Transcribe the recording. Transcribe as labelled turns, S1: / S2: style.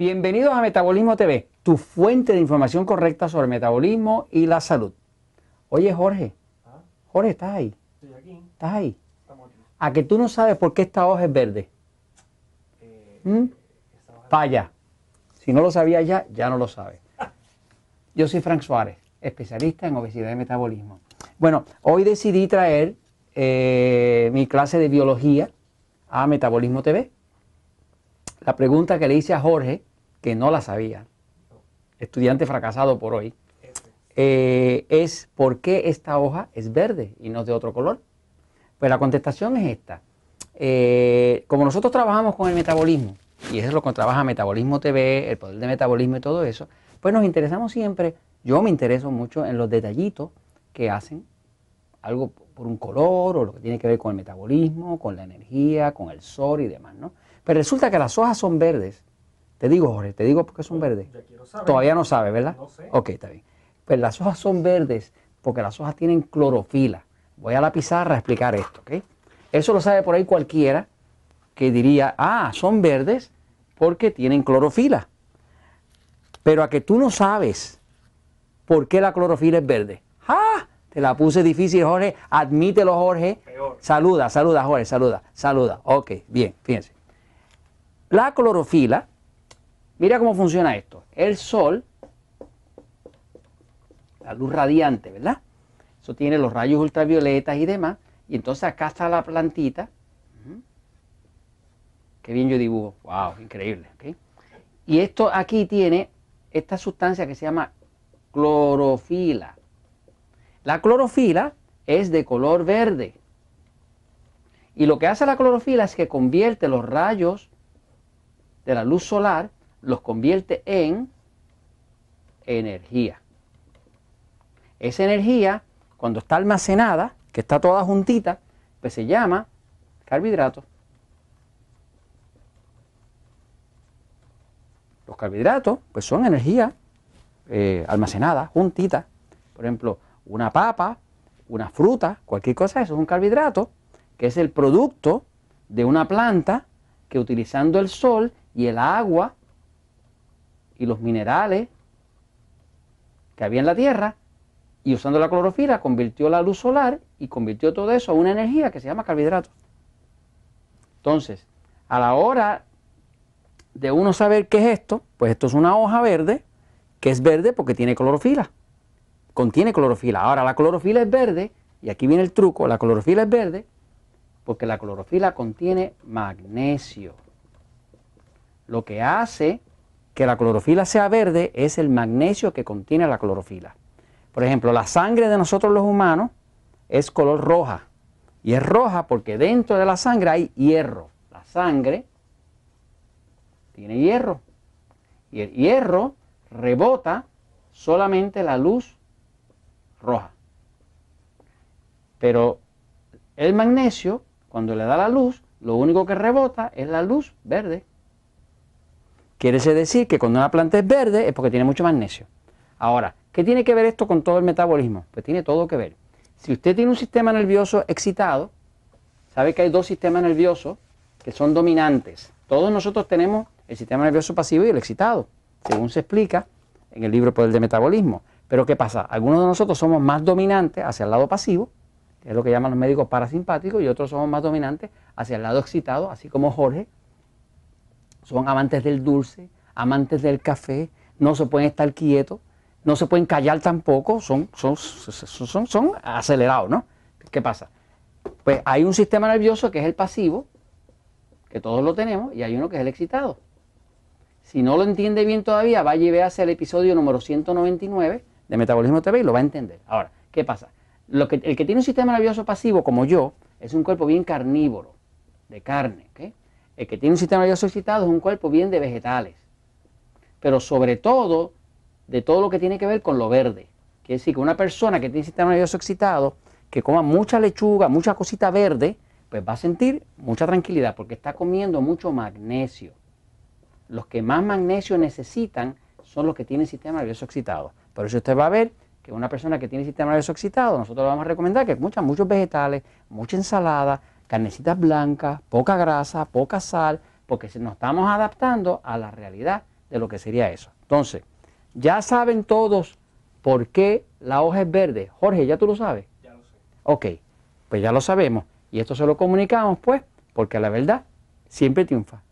S1: Bienvenidos a Metabolismo TV, tu fuente de información correcta sobre el metabolismo y la salud. Oye, Jorge. ¿Ah? Jorge, ¿estás ahí? ¿Estás ahí? ¿A que tú no sabes por qué esta hoja es verde? Eh, ¿Mm? Si no lo sabía ya, ya no lo sabes. Yo soy Frank Suárez, especialista en obesidad y metabolismo. Bueno, hoy decidí traer eh, mi clase de biología a Metabolismo TV. La pregunta que le hice a Jorge que no la sabía, estudiante fracasado por hoy, eh, es por qué esta hoja es verde y no es de otro color. Pues la contestación es esta. Eh, como nosotros trabajamos con el metabolismo, y eso es lo que trabaja Metabolismo TV, el poder de metabolismo y todo eso, pues nos interesamos siempre, yo me intereso mucho en los detallitos que hacen algo por un color o lo que tiene que ver con el metabolismo, con la energía, con el sol y demás, ¿no? Pero resulta que las hojas son verdes te digo, Jorge, te digo porque son verdes. Todavía no sabe, ¿verdad? No sé. Ok, está bien. Pero pues las hojas son verdes porque las hojas tienen clorofila. Voy a la pizarra a explicar esto, ¿ok? Eso lo sabe por ahí cualquiera que diría, ah, son verdes porque tienen clorofila. Pero a que tú no sabes por qué la clorofila es verde. ¡Ah! Te la puse difícil, Jorge. Admítelo, Jorge. Saluda, saluda, Jorge, saluda, saluda. Ok, bien, fíjense. La clorofila Mira cómo funciona esto. El Sol, la luz radiante, ¿verdad? Eso tiene los rayos ultravioletas y demás. Y entonces acá está la plantita. Qué bien yo dibujo. ¡Wow! Increíble. Y esto aquí tiene esta sustancia que se llama clorofila. La clorofila es de color verde. Y lo que hace la clorofila es que convierte los rayos de la luz solar los convierte en energía. Esa energía, cuando está almacenada, que está toda juntita, pues se llama carbohidrato. Los carbohidratos, pues son energía eh, almacenada, juntita. Por ejemplo, una papa, una fruta, cualquier cosa, eso es un carbohidrato, que es el producto de una planta que utilizando el sol y el agua y los minerales que había en la Tierra y usando la clorofila convirtió la luz solar y convirtió todo eso a una energía que se llama carbohidrato. Entonces, a la hora de uno saber qué es esto, pues esto es una hoja verde, que es verde porque tiene clorofila, contiene clorofila. Ahora, la clorofila es verde, y aquí viene el truco, la clorofila es verde porque la clorofila contiene magnesio, lo que hace que la clorofila sea verde es el magnesio que contiene la clorofila. Por ejemplo, la sangre de nosotros los humanos es color roja. Y es roja porque dentro de la sangre hay hierro. La sangre tiene hierro. Y el hierro rebota solamente la luz roja. Pero el magnesio, cuando le da la luz, lo único que rebota es la luz verde. Quiere decir que cuando una planta es verde es porque tiene mucho magnesio. Ahora, ¿qué tiene que ver esto con todo el metabolismo? Pues tiene todo que ver. Si usted tiene un sistema nervioso excitado, sabe que hay dos sistemas nerviosos que son dominantes. Todos nosotros tenemos el sistema nervioso pasivo y el excitado, según se explica en el libro Poder de Metabolismo. Pero ¿qué pasa? Algunos de nosotros somos más dominantes hacia el lado pasivo, que es lo que llaman los médicos parasimpáticos, y otros somos más dominantes hacia el lado excitado, así como Jorge, son amantes del dulce, amantes del café, no se pueden estar quietos, no se pueden callar tampoco, son, son, son, acelerados, ¿no? ¿Qué pasa? Pues hay un sistema nervioso que es el pasivo, que todos lo tenemos, y hay uno que es el excitado. Si no lo entiende bien todavía, va y ve hacia el episodio número 199 de Metabolismo TV y lo va a entender. Ahora, ¿qué pasa? Lo que, el que tiene un sistema nervioso pasivo, como yo, es un cuerpo bien carnívoro, de carne, ¿qué? El que tiene un sistema nervioso excitado es un cuerpo bien de vegetales, pero sobre todo de todo lo que tiene que ver con lo verde. Quiere decir que una persona que tiene sistema nervioso excitado, que coma mucha lechuga, mucha cosita verde, pues va a sentir mucha tranquilidad porque está comiendo mucho magnesio. Los que más magnesio necesitan son los que tienen sistema nervioso excitado. Por eso usted va a ver que una persona que tiene sistema nervioso excitado, nosotros le vamos a recomendar que muchas, muchos vegetales, mucha ensalada, carnecitas blancas, poca grasa, poca sal, porque nos estamos adaptando a la realidad de lo que sería eso. Entonces, ya saben todos por qué la hoja es verde. Jorge, ¿ya tú lo sabes? Ya lo sé. Ok, pues ya lo sabemos. Y esto se lo comunicamos, pues, porque la verdad siempre triunfa.